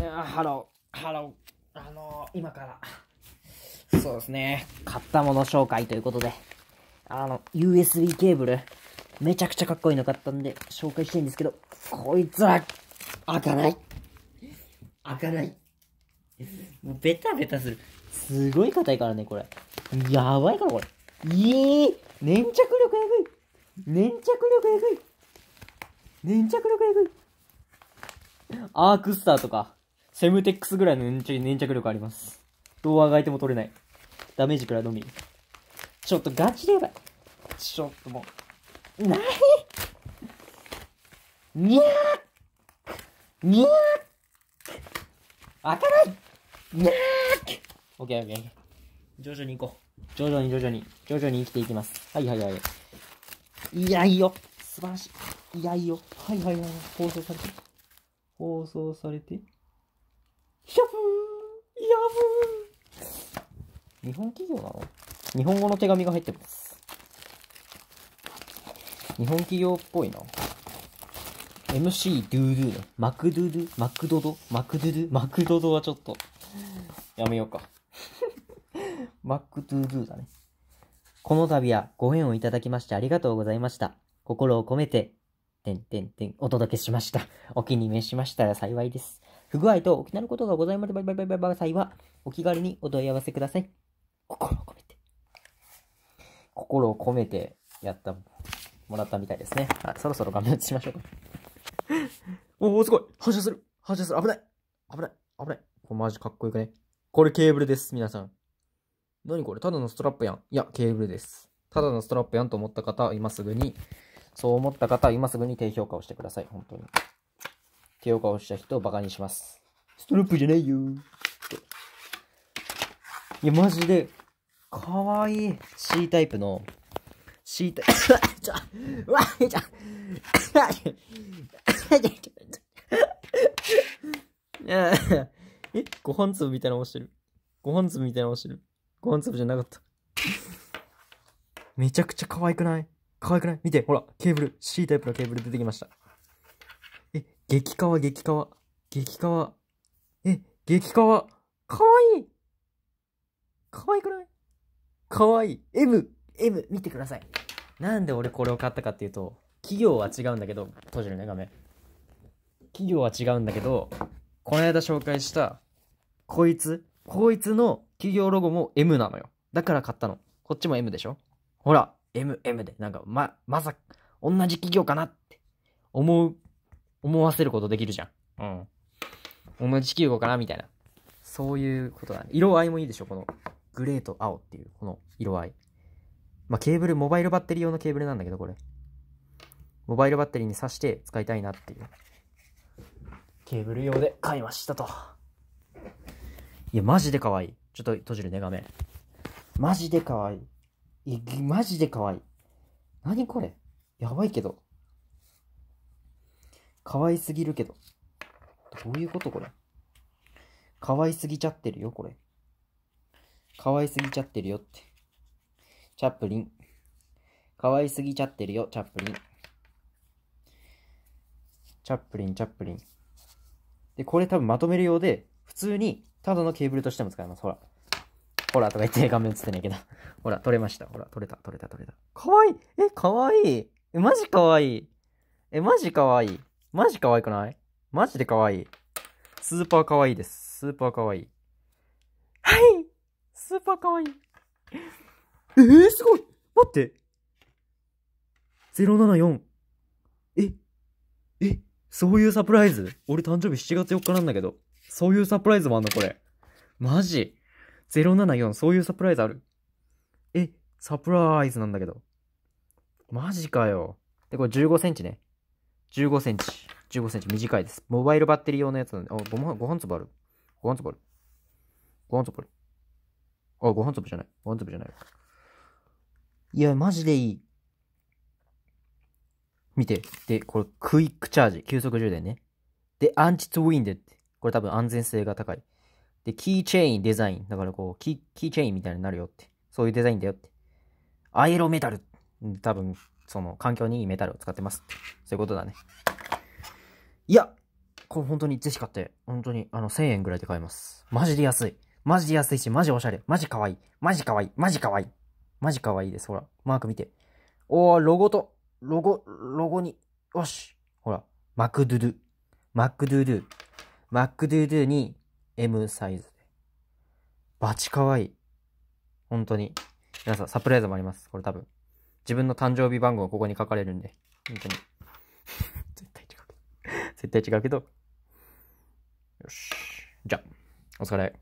ハロー、ハロー。あのー、今から、そうですね、買ったもの紹介ということで、あの、USB ケーブル、めちゃくちゃかっこいいの買ったんで、紹介したいんですけど、こいつら、開かない。開かない。もうベタベタする。すごい硬いからね、これ。やばいから、これ。いえー、粘着力やぐい粘着力やぐい粘着力やぐいアークスターとか、セムテックスぐらいの粘着力あります。どうあがいても取れない。ダメージくらいのみ。ちょっとガチでやばい。ちょっともう。なににゃーにゃー開かないにゃーオッケーオッケー。徐々に行こう。徐々に徐々に、徐々に生きていきます。はいはいはい。いや、いよ。素晴らしい。いや、いいよ。はいはいはい。放送されて。放送されて。日本企業なの日本語の手紙が入ってます。日本企業っぽいな。MC ドゥドゥの、マクドゥドゥ、マクドド、マクドゥドゥ、マクドドはちょっと、やめようか。マックドゥドゥだね。この度はご縁をいただきましてありがとうございました。心を込めて、てんてんてん、お届けしました。お気に召しましたら幸いです。不具合と起きなることがございます場際は、お気軽にお問い合わせください。心を込めて。心を込めてやった、もらったみたいですね。はい、そろそろ画面映しましょうか。おお、すごい反射する反射する危ない危ない危ないこれマジかっこよくねこれケーブルです、皆さん。何これただのストラップやん。いや、ケーブルです。ただのストラップやんと思った方、今すぐに、そう思った方、今すぐに低評価をしてください。本当に。低評価をした人をバカにします。ストロップじゃないよいや、マジで、かわいい。C タイプの、C タイプ、ちょ、うわ、ちょ、え、ご飯粒みたいなをしてる。ご飯粒みたいなをしてる。ご飯粒じゃなかった。めちゃくちゃ可愛くない可愛くない見て、ほら、ケーブル、C タイプのケーブル出てきました。激かわ激かわ激カえ、激カかわいいかわいくないかわいい。M、M、見てください。なんで俺これを買ったかっていうと、企業は違うんだけど、閉じるね、画面。企業は違うんだけど、この間紹介した、こいつ、こいつの企業ロゴも M なのよ。だから買ったの。こっちも M でしょほら、M、M で、なんか、ま、まさ、同じ企業かなって思う思わせることできるじゃん。うん。おじ地球号かなみたいな。そういうことだね。色合いもいいでしょこのグレーと青っていう、この色合い。まあ、ケーブル、モバイルバッテリー用のケーブルなんだけど、これ。モバイルバッテリーに挿して使いたいなっていう。ケーブル用で買いましたと。いや、マジで可愛い。ちょっと閉じるね、画面。マジで可愛い。い、マジで可愛い。何これやばいけど。可愛すぎるけど。どういうことこれ。可愛すぎちゃってるよ、これ。可愛すぎちゃってるよって。チャップリン。可愛すぎちゃってるよ、チャップリン。チャップリン、チャップリン。で、これ多分まとめるようで、普通に、ただのケーブルとしても使えます。ほら。ほらとか言って画面映ってないけど。ほら、取れました。ほら、取れた、取れた、取れた。かわいいえ、かわいいえ、マジかわいいえ、マジかわいいマジ可愛くないマジで可愛い。スーパー可愛いです。スーパー可愛い。はいスーパー可愛い。えー、すごい待って !074。ええそういうサプライズ俺誕生日7月4日なんだけど。そういうサプライズもあんのこれ。マジ ?074、そういうサプライズある。え、サプライズなんだけど。マジかよ。で、これ15センチね。15センチ。15センチ短いです。モバイルバッテリー用のやつなんで、あ、5, 5本粒ある。5本粒ある。5本粒ある。あ、5本粒じゃない。5本粒じゃない。いや、マジでいい。見て。で、これ、クイックチャージ。急速充電ね。で、アンチツウィンデって。これ多分安全性が高い。で、キーチェインデザイン。だからこう、キキーチェインみたいになるよって。そういうデザインだよって。アイロメタル。多分、その、環境にいいメタルを使ってます。そういうことだね。いや、これ本当にぜひ買って、本当にあの1000円ぐらいで買えます。マジで安い。マジで安いし、マジおしゃれ。マジ可愛い。マジ可愛い。マジ可愛い。マジ可愛いです。ほら、マーク見て。おー、ロゴと、ロゴ、ロゴに、よし。ほら、マクドゥドゥ。マクドゥドゥ。マクドゥドゥに M サイズで。バチ可愛い。本当に。皆さん、サプライズもあります。これ多分。自分の誕生日番号ここに書かれるんで。本当に。絶対違うけど。よし。じゃあ、お疲れ。